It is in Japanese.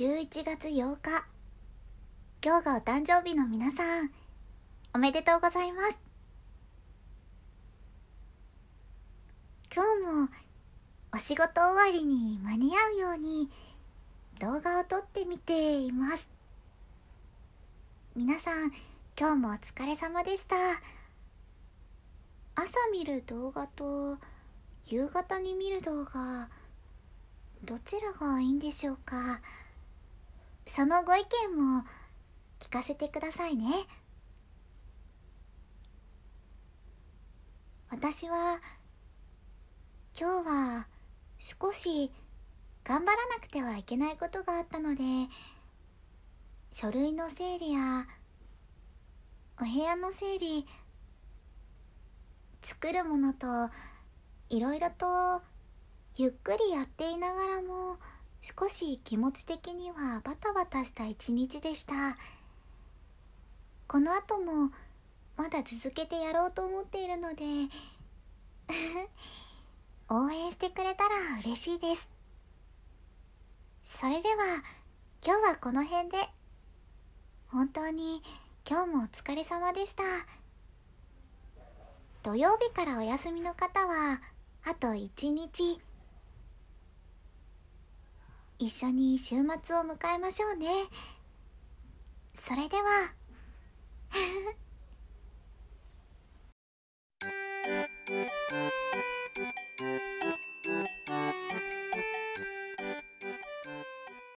11月8日今日がお誕生日の皆さんおめでとうございます今日もお仕事終わりに間に合うように動画を撮ってみています皆さん今日もお疲れ様でした朝見る動画と夕方に見る動画どちらがいいんでしょうかそのご意見も聞かせてくださいね私は今日は少し頑張らなくてはいけないことがあったので書類の整理やお部屋の整理作るものといろいろとゆっくりやっていながらも。少し気持ち的にはバタバタした一日でしたこの後もまだ続けてやろうと思っているので 応援してくれたら嬉しいですそれでは今日はこの辺で本当に今日もお疲れ様でした土曜日からお休みの方はあと1日一緒に週末を迎えましょうねそれでは Thank you.